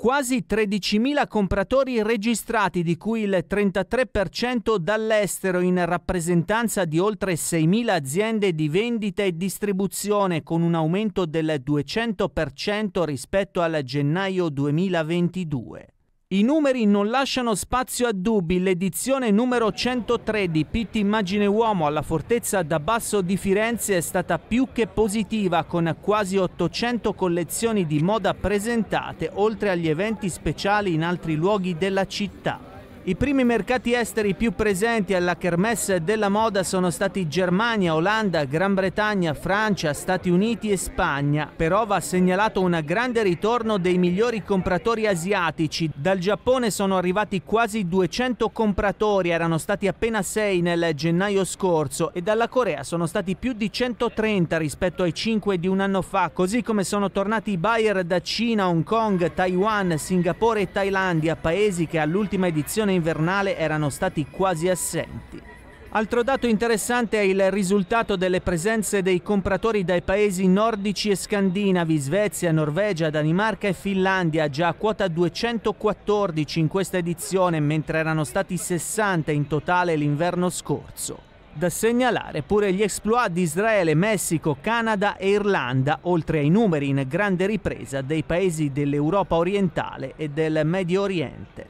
quasi 13.000 compratori registrati, di cui il 33% dall'estero in rappresentanza di oltre 6.000 aziende di vendita e distribuzione, con un aumento del 200% rispetto al gennaio 2022. I numeri non lasciano spazio a dubbi. L'edizione numero 103 di Pitti Immagine Uomo alla Fortezza da Basso di Firenze è stata più che positiva, con quasi 800 collezioni di moda presentate, oltre agli eventi speciali in altri luoghi della città. I primi mercati esteri più presenti alla kermesse della moda sono stati Germania, Olanda, Gran Bretagna, Francia, Stati Uniti e Spagna. Però va segnalato un grande ritorno dei migliori compratori asiatici. Dal Giappone sono arrivati quasi 200 compratori, erano stati appena 6 nel gennaio scorso e dalla Corea sono stati più di 130 rispetto ai 5 di un anno fa, così come sono tornati i buyer da Cina, Hong Kong, Taiwan, Singapore e Thailandia, paesi che all'ultima edizione invernale erano stati quasi assenti. Altro dato interessante è il risultato delle presenze dei compratori dai paesi nordici e scandinavi, Svezia, Norvegia, Danimarca e Finlandia, già a quota 214 in questa edizione, mentre erano stati 60 in totale l'inverno scorso. Da segnalare pure gli exploit di Israele, Messico, Canada e Irlanda, oltre ai numeri in grande ripresa dei paesi dell'Europa orientale e del Medio Oriente.